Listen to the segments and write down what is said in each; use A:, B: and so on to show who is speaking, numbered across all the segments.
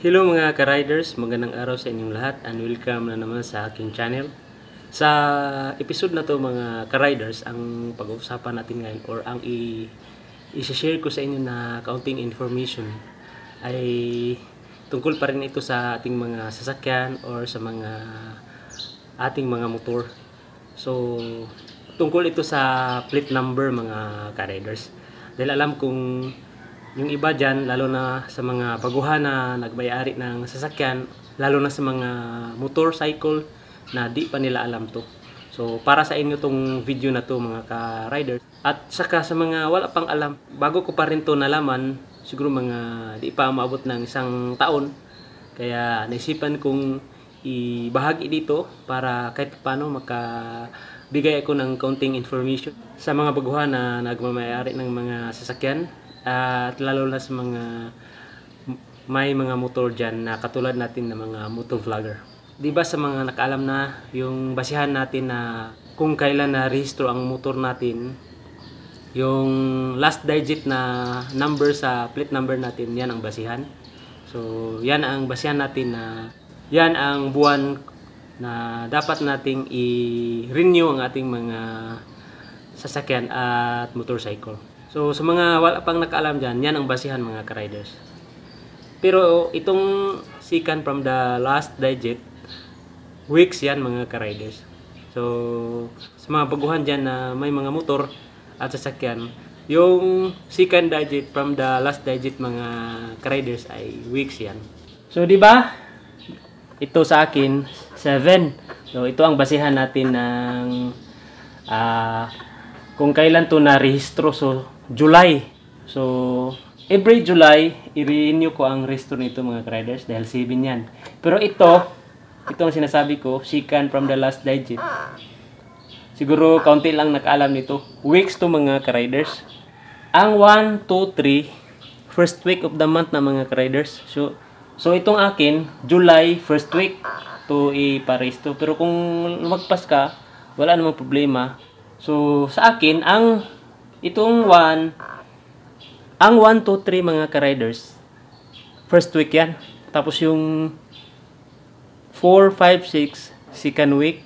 A: Hello mga ka-riders, magandang araw sa inyong lahat and welcome na naman sa aking channel. Sa episode na to mga ka-riders, ang pag-uusapan natin ngayon or ang i-share ko sa inyo na kaunting information ay tungkol pa rin ito sa ating mga sasakyan or sa mga ating mga motor. So, tungkol ito sa plate number mga ka-riders. Dahil alam kong yung iba dyan, lalo na sa mga baguhan na nagbayari ng sasakyan, lalo na sa mga motorcycle na di pa nila alam to. So, para sa inyo tong video na to mga ka-riders. At saka sa mga wala pang alam, bago ko pa rin to nalaman, siguro mga di pa maabot ng isang taon. Kaya naisipan kong ibahagi dito para kahit paano makabigay ako ng counting information sa mga baguhan na nagmamayari ng mga sasakyan Ah, at lalo na sa mga may mga motor dyan na katulad natin ng mga motovlogger. Di ba sa mga nakaalam na yung basihan natin na kung kailan na rehistro ang motor natin, yung last digit na number sa plate number natin, yan ang basihan. So, yan ang basihan natin na yan ang buwan na dapat nating i-renew ang ating mga sasakyan at motorcycle. So sa mga wala pang nakaalam dyan, yan ang basihan mga ka-riders. Pero itong secant from the last digit, weeks yan mga ka-riders. So sa mga baguhan dyan na may mga motor at sasakyan, yung second digit from the last digit mga ka-riders ay weeks yan. So di ba? Ito sa akin 7. So ito ang basihan natin ng uh, kung kailan to na-rehistro. So, July. So, every July, i-renew ko ang restore nito mga riders dahil 7 yan. Pero ito, ito ang sinasabi ko, Shikan from the last digit. Siguro, kaunti lang nakaalam nito. Weeks to mga riders Ang 1, 2, 3, first week of the month na mga riders So, so itong akin, July, first week to i iparesto. Pero kung lumagpas ka, wala namang problema So, sa akin, ang itong 1, ang 1, 2, 3 mga ka-riders, first week yan. Tapos yung 4, 5, 6, second week.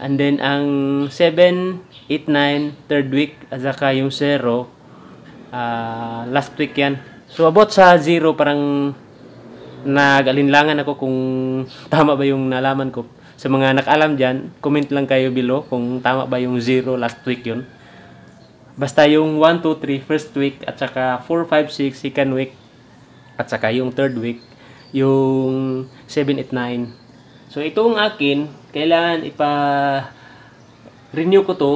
A: And then ang 7, 8, 9, third week. At saka yung 0, uh, ah, last week yan. So about sa 0, parang nag-alinlangan ako kung tama ba yung nalaman ko. Sa mga nakaalam dyan, comment lang kayo below kung tama ba yung 0 last week yun. Basta yung 1, 2, 3 first week at saka 4, 5, 6 second week at saka yung third week yung 7, 8, 9. So itong akin, kailangan ipa renew ko to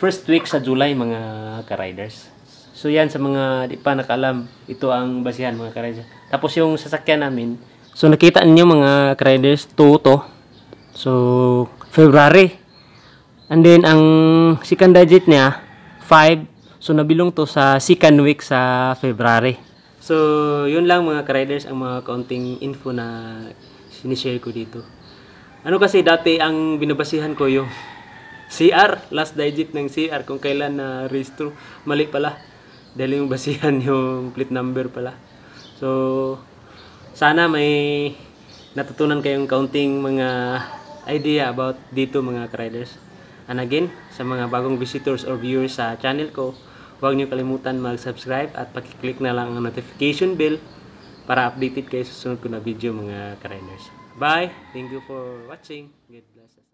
A: first week sa July mga ka-riders. So yan sa mga di pa nakalam, ito ang basihan mga ka-riders. Tapos yung sasakyan namin, so nakita niyo mga ka-riders, 2 to. So, February. And then, ang second digit niya, 5. So, nabilong to sa second week sa February. So, yun lang mga riders ang mga counting info na sinishare ko dito. Ano kasi dati ang binabasihan ko yung CR, last digit ng CR, kung kailan na registro. Mali pala. Dahil yung basihan yung plate number pala. So, sana may natutunan kayong counting mga idea about dito mga riders. And again, sa mga bagong visitors or viewers sa channel ko, huwag niyo kalimutan mag-subscribe at pakiclick na lang ang notification bell para updated kayo sa susunod ko na video mga riders. Bye! Thank you for watching. God bless us.